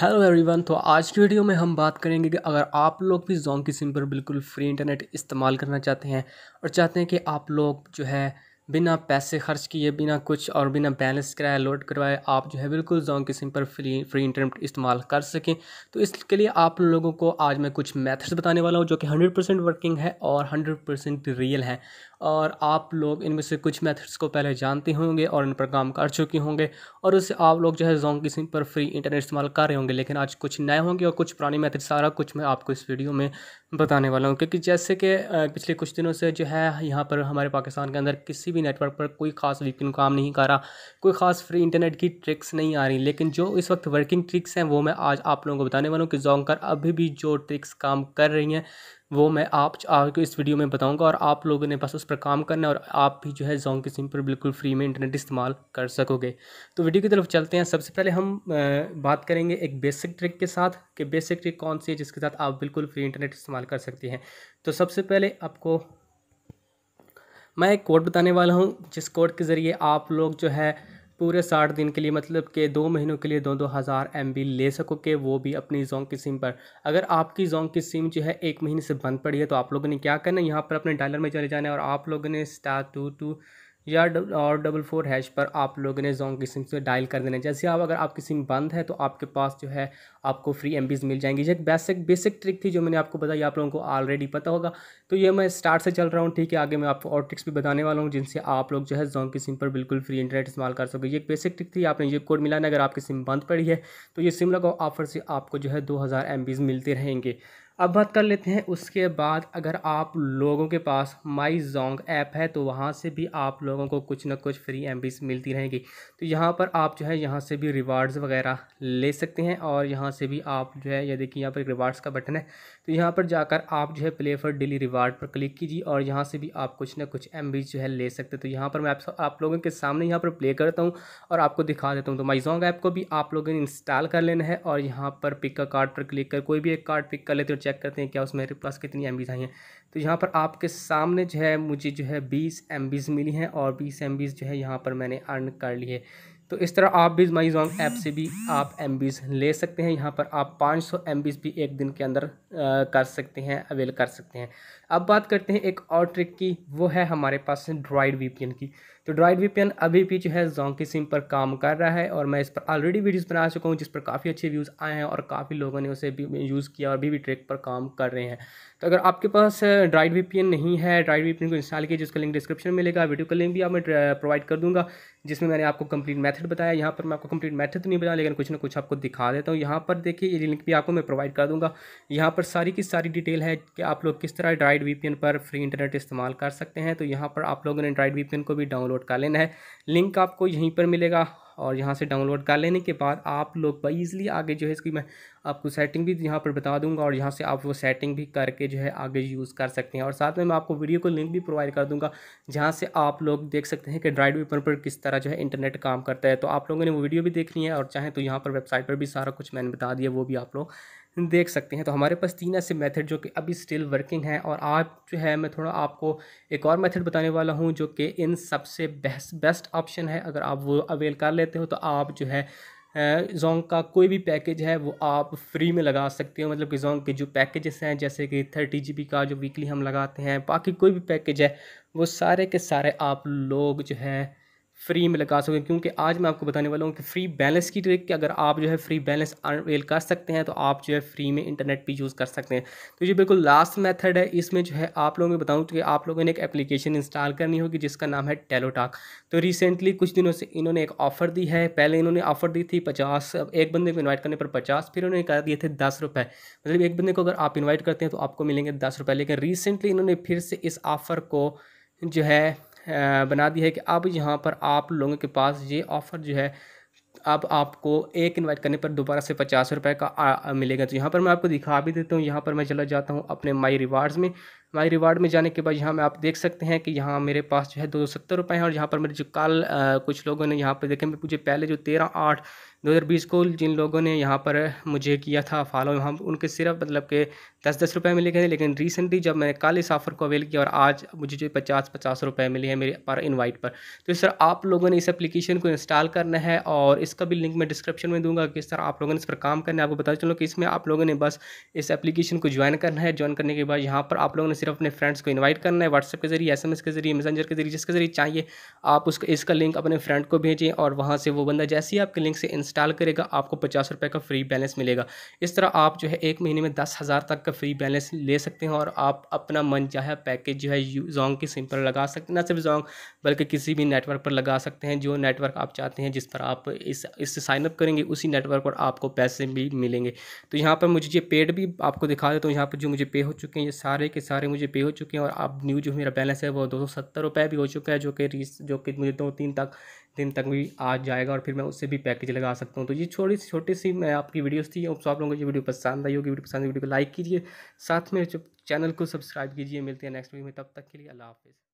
hello everyone तो आज की वीडियो में हम बात करेंगे कि अगर आप लोग भी जोंकी सिम पर बिल्कुल फ्री इंटरनेट इस्तेमाल करना चाहते हैं और चाहते हैं कि आप लोग जो है बिना पैसे खर्च किए बिना कुछ और बिना बैलेंस कराए लोड करवाए आप जो है बिल्कुल जोंग के सिम पर फ्री फ्री इंटरनेट इस्तेमाल कर सकें तो इसके लिए आप लोगों को आज मैं कुछ मेथड्स बताने वाला हूँ जो कि हंड्रेड परसेंट वर्किंग है और हंड्रेड परसेंट रियल है और आप लोग इनमें से कुछ मेथड्स को पहले जानते होंगे और इन पर काम कर चुके होंगे और उससे आप लोग जो है जोंग की सिम पर फ्री इंटरनेट इस्तेमाल कर रहे होंगे लेकिन आज कुछ नए होंगे और कुछ पुराने मेथड सारा कुछ मैं आपको इस वीडियो में बताने वाला हूँ क्योंकि जैसे कि पिछले कुछ दिनों से जो है यहाँ पर हमारे पाकिस्तान के अंदर किसी भी नेटवर्क पर कोई खास वीपिन काम नहीं कर रहा कोई खास फ्री इंटरनेट की ट्रिक्स नहीं आ रही लेकिन जो इस वक्त वर्किंग ट्रिक्स हैं वो मैं आज आप लोगों को बताने वाला हूँ कि जोंकर अभी भी जो ट्रिक्स काम कर रही हैं वो मैं आप आपको इस वीडियो में बताऊंगा और आप लोगों ने बस उस पर काम करना है और आप भी जो है जोंग की सिम पर बिल्कुल फ्री में इंटरनेट इस्तेमाल कर सकोगे तो वीडियो की तरफ चलते हैं सबसे पहले हम बात करेंगे एक बेसिक ट्रिक के साथ कि बेसिक ट्रिक कौन सी है जिसके साथ आप बिल्कुल फ्री इंटरनेट इस्तेमाल कर सकते हैं तो सबसे पहले आपको मैं एक कोड बताने वाला हूँ जिस कोड के ज़रिए आप लोग जो है पूरे साठ दिन के लिए मतलब के दो महीनों के लिए दो दो हज़ार एम ले सकोगे वो भी अपनी जोंग की सिम पर अगर आपकी जोंग की सिम जो है एक महीने से बंद पड़ी है तो आप लोगों ने क्या करना है यहाँ पर अपने डायलर में चले जाना है और आप लोगों ने स्टार टू टू या और डबल फोर हैश पर आप लोगों ने जोंग की सिम से डायल कर देना जैसे आप अगर आपकी सिम बंद है तो आपके पास जो है आपको फ्री एम मिल जाएंगी एक बेसिक बेसिक ट्रिक थी जो मैंने आपको बताई आप लोगों को ऑलरेडी पता होगा तो ये मैं स्टार्ट से चल रहा हूँ ठीक है आगे मैं आपको और ट्रिक्स भी बताने वाला हूँ जिनसे आप लोग जो है जोंग की सिम पर बिल्कुल फ्री इंटरनेट इस्तेमाल कर सकोगे ये एक बेसिक ट्रिक थी आपने ये कोड मिला ना अगर आपकी सिम बंद पड़ी है तो ये सिम लगाओ ऑफर से आपको जो है दो हज़ार मिलते रहेंगे अब बात कर लेते हैं उसके बाद अगर आप लोगों के पास माई जोंग ऐप है तो वहाँ से भी आप लोगों को कुछ ना कुछ फ्री एम मिलती रहेंगी तो यहाँ पर आप जो है यहाँ से भी रिवार्ड्स वगैरह ले सकते हैं और यहाँ से भी आप जो है ये देखिए यहाँ पर रिवार्ड्स का बटन है तो यहाँ पर जाकर आप जो है प्ले फॉर डेली रिवार्ड पर क्लिक कीजिए और यहाँ से भी आप कुछ ना कुछ एम जो है ले सकते तो यहाँ पर मैं आप, आप लोगों के सामने यहाँ पर प्ले करता हूँ और आपको दिखा देता हूँ तो माई जोंग ऐप को भी आप लोगों ने इंस्टॉल कर लेना है और यहाँ पर पिक का कार्ड पर क्लिक कर कोई भी एक कार्ड पिक कर लेते हो चेक करते हैं क्या उसमें मेरे पास कितनी एम आई हैं तो यहाँ पर आपके सामने जो है मुझे जो है बीस एम मिली हैं और बीस एम जो है यहाँ पर मैंने अर्न कर ली है तो इस तरह आप भी माई जॉन्ग ऐप से भी आप एम ले सकते हैं यहाँ पर आप 500 सौ भी एक दिन के अंदर आ, कर सकते हैं अवेल कर सकते हैं अब बात करते हैं एक और ट्रिक की वो है हमारे पास ड्राइड वी की तो ड्राइड वीपीएन अभी भी जो है जोंकी सिम पर काम कर रहा है और मैं इस पर ऑलरेडी वीडियोज़ बना चुका हूँ जिस पर काफ़ी अच्छे व्यूज़ आए हैं और काफ़ी लोगों ने उसे भी यूज़ किया और अभी भी ट्रैक पर काम कर रहे हैं तो अगर आपके पास ड्राइड वी नहीं है ड्राइड वी को इंस्टॉल किया जिसका लिंक डिस्क्रिप्शन में मिलेगा वीडियो का लिंक भी आप मैं प्रोवाइड कर दूँगा जिसमें मैंने आपको कंप्लीट मैथड बताया यहाँ पर मैं आपको कंप्लीट मैथड तो नहीं बताया लेकिन कुछ ना कुछ आपको दिखा देता हूँ यहाँ पर देखिए ये लिंक भी आपको मैं प्रोवाइड कर दूँगा यहाँ पर सारी की सारी डिटेल है कि आप लोग किस तरह ड्राइड वी पर फ्री इंटरनेट इस्तेमाल कर सकते हैं तो यहाँ पर आप लोगों ने ड्राइड वी को भी डाउनलोड डाउनलोड कर लेना है लिंक आपको यहीं पर मिलेगा और यहाँ से डाउनलोड कर लेने के बाद आप लोग ईजिली आगे जो है इसकी मैं आपको सेटिंग भी यहाँ पर बता दूंगा और यहाँ से आप वो सेटिंग भी करके जो है आगे यूज़ कर सकते हैं और साथ में मैं आपको वीडियो को लिंक भी प्रोवाइड कर दूंगा जहाँ से आप लोग देख सकते हैं कि ड्राइड पेपर पर किस तरह जो है इंटरनेट काम करता है तो आप लोगों ने वो वीडियो भी देखनी है और चाहें तो यहाँ पर वेबसाइट पर भी सारा कुछ मैंने बता दिया वो भी आप लोग देख सकते हैं तो हमारे पास तीन ऐसे मेथड जो कि अभी स्टिल वर्किंग हैं और आज जो है मैं थोड़ा आपको एक और मेथड बताने वाला हूँ जो कि इन सबसे बेस्ट बेस्ट ऑप्शन है अगर आप वो अवेल कर लेते हो तो आप जो है जोंग का कोई भी पैकेज है वो आप फ्री में लगा सकते हो मतलब कि जोंग के जो पैकेजेस हैं जैसे कि थर्टी जी का जो वीकली हम लगाते हैं बाकी कोई भी पैकेज है वो सारे के सारे आप लोग जो है फ्री में लगा सकें क्योंकि आज मैं आपको बताने वाला हूँ कि फ्री बैलेंस की ट्रिक कि अगर आप जो है फ्री बैलेंस अवेल कर सकते हैं तो आप जो है फ्री में इंटरनेट भी यूज़ कर सकते हैं तो ये बिल्कुल लास्ट मेथड है इसमें जो है आप लोगों को बताऊँ तो कि आप लोगों ने एक एप्लीकेशन इंस्टॉल करनी होगी जिसका नाम है टेलोटाक तो रिसेंटली कुछ दिनों से इन्होंने एक ऑफ़र दी है पहले इन्होंने ऑफ़र दी थी पचास एक बंदे को इन्वाइट करने पर पचास फिर उन्होंने कर दिए थे दस मतलब एक बंदे को अगर आप इन्वाइट करते हैं तो आपको मिलेंगे दस लेकिन रिसेंटली इन्होंने फिर से इस ऑफ़र को जो है बना दी है कि अब यहाँ पर आप लोगों के पास ये ऑफ़र जो है अब आपको एक इनवाइट करने पर दोबारा से पचास रुपए का आ, आ, मिलेगा तो यहाँ पर मैं आपको दिखा भी देता हूँ यहाँ पर मैं चला जाता हूँ अपने माई रिवार्ड्स में माई रिवार्ड में जाने के बाद यहाँ में आप देख सकते हैं कि यहाँ मेरे पास जो है दो सौ सत्तर रुपये हैं और यहाँ पर मेरे जो कल कुछ लोगों ने यहाँ पर देखे मुझे पहले जो तेरह आठ 2020 को जिन लोगों ने यहाँ पर मुझे किया था फॉलो यहाँ उनके सिर्फ मतलब के दस दस रुपये मिले गए थे लेकिन रिसेंटली जब मैंने कल इस ऑफ़र को अवेल किया और आज मुझे जो पचास पचास रुपये मिले हैं मेरे पर इनवाइट पर तो सर आप लोगों ने इस एप्लीकेशन को इंस्टॉल करना है और इसका भी लिंक मैं डिस्क्रिप्शन में दूंगा कि सर आप लोगों ने इस पर काम करना है आपको बता चलो कि इसमें आप लोगों ने बस इस एप्लीकेशन को ज्वाइन करना है ज्वाइन करने के बाद यहाँ पर आप लोगों ने सिर्फ अपने फ्रेंड्स को इन्वाइट करना है व्हाट्सएप के जरिए एस के जरिए मैसेंजर के जरिए जिसके जरिए चाहिए आप उसका इसका लिंक अपने फ्रेंड को भेजें और वहाँ से वो बंदा जैसे ही आपके लिंक से इंस्टॉल इंस्टॉल करेगा आपको पचास रुपये का फ्री बैलेंस मिलेगा इस तरह आप जो है एक महीने में दस हज़ार तक का फ्री बैलेंस ले सकते हैं और आप अपना मन चाहे पैकेज जो है जोंग की सिम पर लगा सकते हैं ना सिर्फ जोंग बल्कि किसी भी नेटवर्क पर लगा सकते हैं जो नेटवर्क आप चाहते हैं जिस पर आप इस इससे साइनअप करेंगे उसी नेटवर्क पर आपको पैसे भी मिलेंगे तो यहाँ पर मुझे ये पेड भी आपको दिखा देता हूँ यहाँ पर जो मुझे पे हो चुके हैं ये सारे के सारे मुझे पे हो चुके हैं और आप न्यू जो मेरा बैलेंस है वो दो सौ सत्तर रुपये भी हो चुका है जो कि जो कि मुझे दो तीन तक दिन तक भी आ जाएगा और फिर मैं उससे भी पैकेज लगा सकता हूँ तो ये छोटी सी छोटी सी मैं आपकी वीडियोस थी और आप लोगों को ये वीडियो पसंद आई होगी वीडियो पसंद वीडियो तो को लाइक कीजिए साथ में चैनल को सब्सक्राइब कीजिए मिलते हैं नेक्स्ट वीडियो में तब तक के लिए अल्लाह हाफिज़